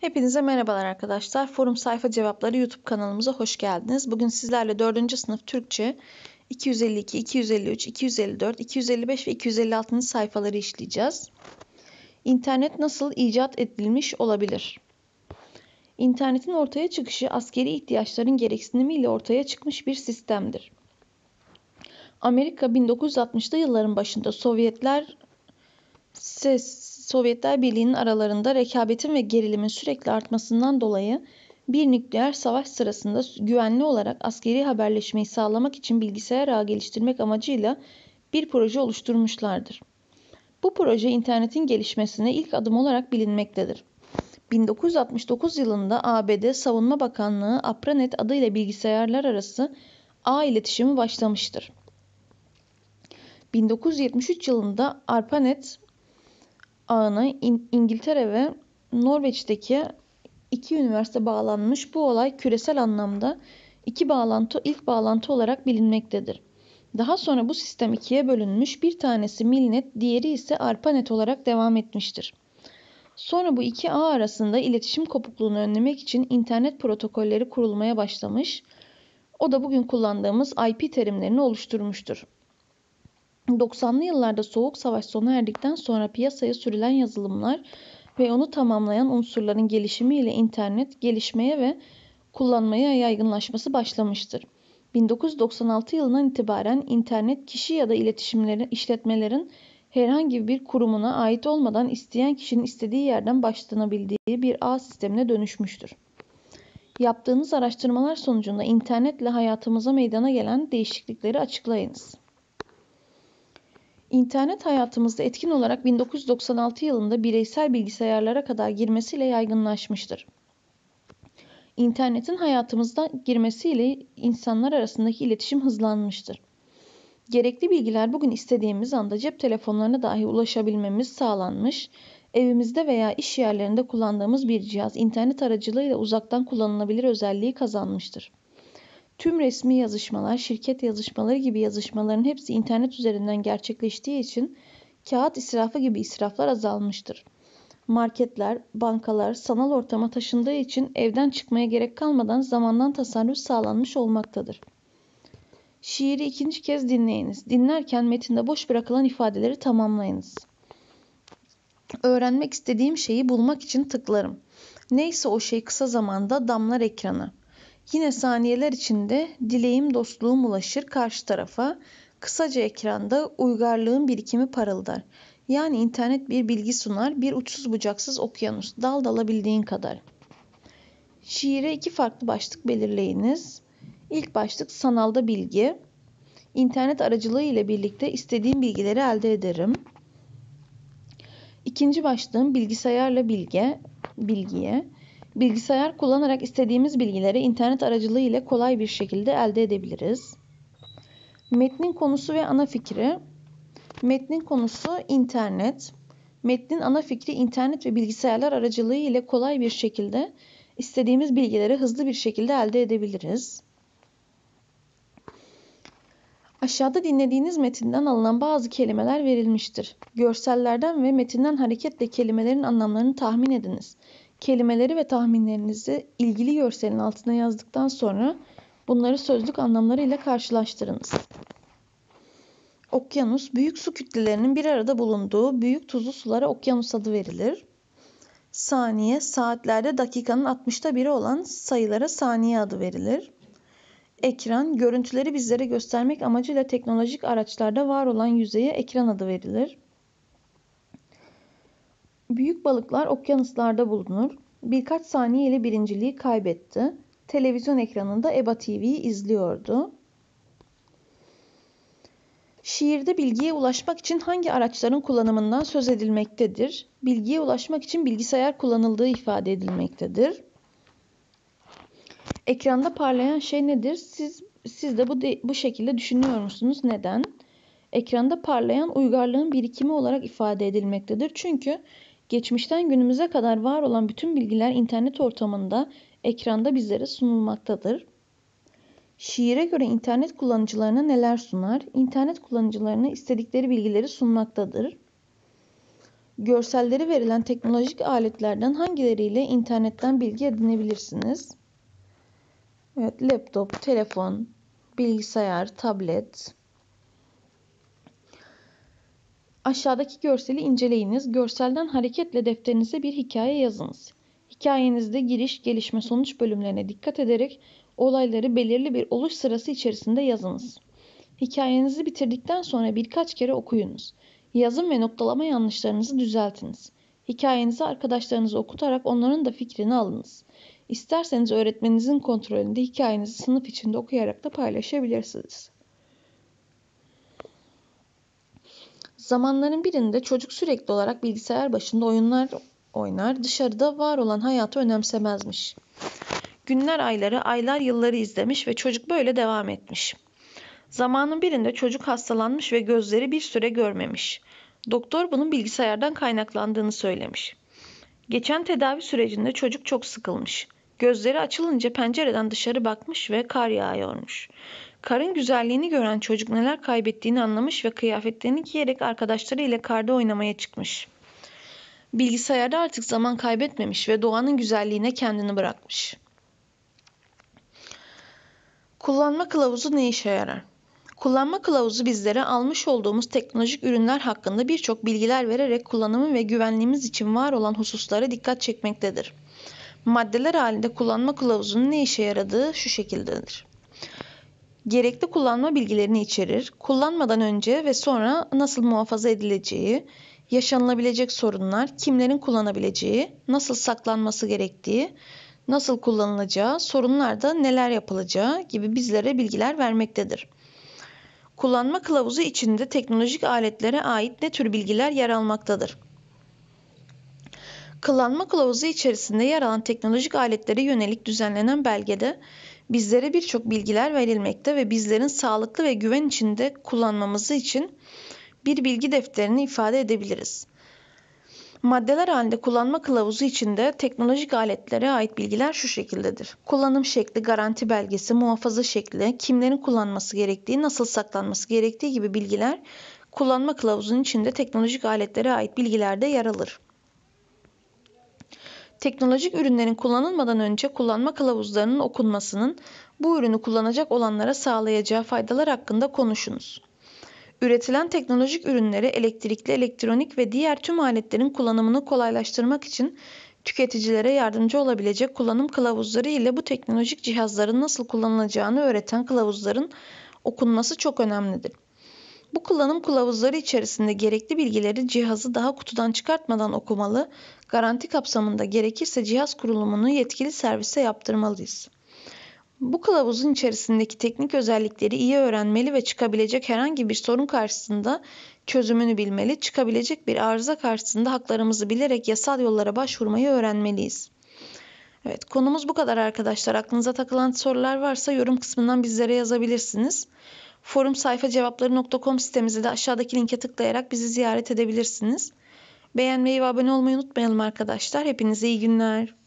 Hepinize merhabalar arkadaşlar. Forum Sayfa Cevapları YouTube kanalımıza hoş geldiniz. Bugün sizlerle 4. sınıf Türkçe 252, 253, 254, 255 ve 256. sayfaları işleyeceğiz. İnternet nasıl icat edilmiş olabilir? İnternetin ortaya çıkışı askeri ihtiyaçların gereksinimiyle ortaya çıkmış bir sistemdir. Amerika 1960'lı yılların başında Sovyetler ses Sovyetler Birliği'nin aralarında rekabetin ve gerilimin sürekli artmasından dolayı bir nükleer savaş sırasında güvenli olarak askeri haberleşmeyi sağlamak için bilgisayar ağı geliştirmek amacıyla bir proje oluşturmuşlardır. Bu proje internetin gelişmesine ilk adım olarak bilinmektedir. 1969 yılında ABD Savunma Bakanlığı APRANET adıyla bilgisayarlar arası ağ iletişimi başlamıştır. 1973 yılında ARPANET ağını İn- İngiltere ve Norveç'teki iki üniversite bağlanmış. Bu olay küresel anlamda iki bağlantı ilk bağlantı olarak bilinmektedir. Daha sonra bu sistem ikiye bölünmüş, bir tanesi Milnet, diğeri ise ARPANET olarak devam etmiştir. Sonra bu iki ağ arasında iletişim kopukluğunu önlemek için internet protokolleri kurulmaya başlamış. O da bugün kullandığımız IP terimlerini oluşturmuştur. 90'lı yıllarda Soğuk Savaş sona erdikten sonra piyasaya sürülen yazılımlar ve onu tamamlayan unsurların gelişimiyle internet gelişmeye ve kullanmaya yaygınlaşması başlamıştır. 1996 yılından itibaren internet kişi ya da iletişimleri işletmelerin herhangi bir kurumuna ait olmadan isteyen kişinin istediği yerden başlanabildiği bir ağ sistemine dönüşmüştür. Yaptığınız araştırmalar sonucunda internetle hayatımıza meydana gelen değişiklikleri açıklayınız. İnternet hayatımızda etkin olarak 1996 yılında bireysel bilgisayarlara kadar girmesiyle yaygınlaşmıştır. İnternetin hayatımızda girmesiyle insanlar arasındaki iletişim hızlanmıştır. Gerekli bilgiler bugün istediğimiz anda cep telefonlarına dahi ulaşabilmemiz sağlanmış, evimizde veya iş yerlerinde kullandığımız bir cihaz internet aracılığıyla uzaktan kullanılabilir özelliği kazanmıştır. Tüm resmi yazışmalar, şirket yazışmaları gibi yazışmaların hepsi internet üzerinden gerçekleştiği için kağıt israfı gibi israflar azalmıştır. Marketler, bankalar sanal ortama taşındığı için evden çıkmaya gerek kalmadan zamandan tasarruf sağlanmış olmaktadır. Şiiri ikinci kez dinleyiniz. Dinlerken metinde boş bırakılan ifadeleri tamamlayınız. Öğrenmek istediğim şeyi bulmak için tıklarım. Neyse o şey kısa zamanda damlar ekrana. Yine saniyeler içinde dileğim dostluğum ulaşır karşı tarafa. Kısaca ekranda uygarlığın birikimi parıldar. Yani internet bir bilgi sunar, bir uçsuz bucaksız okyanus. Dal dalabildiğin kadar. Şiire iki farklı başlık belirleyiniz. İlk başlık sanalda bilgi. İnternet aracılığı ile birlikte istediğim bilgileri elde ederim. İkinci başlığım bilgisayarla bilge, bilgiye. Bilgisayar kullanarak istediğimiz bilgileri internet aracılığı ile kolay bir şekilde elde edebiliriz. Metnin konusu ve ana fikri. Metnin konusu internet. Metnin ana fikri internet ve bilgisayarlar aracılığı ile kolay bir şekilde istediğimiz bilgileri hızlı bir şekilde elde edebiliriz. Aşağıda dinlediğiniz metinden alınan bazı kelimeler verilmiştir. Görsellerden ve metinden hareketle kelimelerin anlamlarını tahmin ediniz. Kelimeleri ve tahminlerinizi ilgili görselin altına yazdıktan sonra bunları sözlük anlamlarıyla karşılaştırınız. Okyanus, büyük su kütlelerinin bir arada bulunduğu büyük tuzlu sulara okyanus adı verilir. Saniye, saatlerde dakikanın 60'ta biri olan sayılara saniye adı verilir. Ekran, görüntüleri bizlere göstermek amacıyla teknolojik araçlarda var olan yüzeye ekran adı verilir. Büyük balıklar okyanuslarda bulunur. Birkaç saniyeli birinciliği kaybetti. Televizyon ekranında EBA TV'yi izliyordu. Şiirde bilgiye ulaşmak için hangi araçların kullanımından söz edilmektedir? Bilgiye ulaşmak için bilgisayar kullanıldığı ifade edilmektedir. Ekranda parlayan şey nedir? Siz siz de bu de, bu şekilde düşünüyor musunuz? Neden? Ekranda parlayan uygarlığın birikimi olarak ifade edilmektedir. Çünkü Geçmişten günümüze kadar var olan bütün bilgiler internet ortamında ekranda bizlere sunulmaktadır. Şiire göre internet kullanıcılarına neler sunar? İnternet kullanıcılarına istedikleri bilgileri sunmaktadır. Görselleri verilen teknolojik aletlerden hangileriyle internetten bilgi edinebilirsiniz? Evet, laptop, telefon, bilgisayar, tablet, Aşağıdaki görseli inceleyiniz. Görselden hareketle defterinize bir hikaye yazınız. Hikayenizde giriş, gelişme, sonuç bölümlerine dikkat ederek olayları belirli bir oluş sırası içerisinde yazınız. Hikayenizi bitirdikten sonra birkaç kere okuyunuz. Yazım ve noktalama yanlışlarınızı düzeltiniz. Hikayenizi arkadaşlarınıza okutarak onların da fikrini alınız. İsterseniz öğretmeninizin kontrolünde hikayenizi sınıf içinde okuyarak da paylaşabilirsiniz. Zamanların birinde çocuk sürekli olarak bilgisayar başında oyunlar oynar, dışarıda var olan hayatı önemsemezmiş. Günler ayları, aylar yılları izlemiş ve çocuk böyle devam etmiş. Zamanın birinde çocuk hastalanmış ve gözleri bir süre görmemiş. Doktor bunun bilgisayardan kaynaklandığını söylemiş. Geçen tedavi sürecinde çocuk çok sıkılmış. Gözleri açılınca pencereden dışarı bakmış ve kar yağıyormuş. Karın güzelliğini gören çocuk neler kaybettiğini anlamış ve kıyafetlerini giyerek arkadaşlarıyla karda oynamaya çıkmış. Bilgisayarda artık zaman kaybetmemiş ve doğanın güzelliğine kendini bırakmış. Kullanma kılavuzu ne işe yarar? Kullanma kılavuzu bizlere almış olduğumuz teknolojik ürünler hakkında birçok bilgiler vererek kullanımı ve güvenliğimiz için var olan hususlara dikkat çekmektedir. Maddeler halinde kullanma kılavuzunun ne işe yaradığı şu şekildedir gerekli kullanma bilgilerini içerir, kullanmadan önce ve sonra nasıl muhafaza edileceği, yaşanılabilecek sorunlar, kimlerin kullanabileceği, nasıl saklanması gerektiği, nasıl kullanılacağı, sorunlarda neler yapılacağı gibi bizlere bilgiler vermektedir. Kullanma kılavuzu içinde teknolojik aletlere ait ne tür bilgiler yer almaktadır? Kullanma kılavuzu içerisinde yer alan teknolojik aletlere yönelik düzenlenen belgede bizlere birçok bilgiler verilmekte ve bizlerin sağlıklı ve güven içinde kullanmamızı için bir bilgi defterini ifade edebiliriz. Maddeler halinde kullanma kılavuzu içinde teknolojik aletlere ait bilgiler şu şekildedir. Kullanım şekli, garanti belgesi, muhafaza şekli, kimlerin kullanması gerektiği, nasıl saklanması gerektiği gibi bilgiler kullanma kılavuzunun içinde teknolojik aletlere ait bilgilerde yer alır teknolojik ürünlerin kullanılmadan önce kullanma kılavuzlarının okunmasının bu ürünü kullanacak olanlara sağlayacağı faydalar hakkında konuşunuz. Üretilen teknolojik ürünleri elektrikli, elektronik ve diğer tüm aletlerin kullanımını kolaylaştırmak için tüketicilere yardımcı olabilecek kullanım kılavuzları ile bu teknolojik cihazların nasıl kullanılacağını öğreten kılavuzların okunması çok önemlidir. Bu kullanım kılavuzları içerisinde gerekli bilgileri cihazı daha kutudan çıkartmadan okumalı, garanti kapsamında gerekirse cihaz kurulumunu yetkili servise yaptırmalıyız. Bu kılavuzun içerisindeki teknik özellikleri iyi öğrenmeli ve çıkabilecek herhangi bir sorun karşısında çözümünü bilmeli, çıkabilecek bir arıza karşısında haklarımızı bilerek yasal yollara başvurmayı öğrenmeliyiz. Evet, konumuz bu kadar arkadaşlar. Aklınıza takılan sorular varsa yorum kısmından bizlere yazabilirsiniz forum sayfa cevapları.com sitemize de aşağıdaki linke tıklayarak bizi ziyaret edebilirsiniz. Beğenmeyi ve abone olmayı unutmayalım arkadaşlar. Hepinize iyi günler.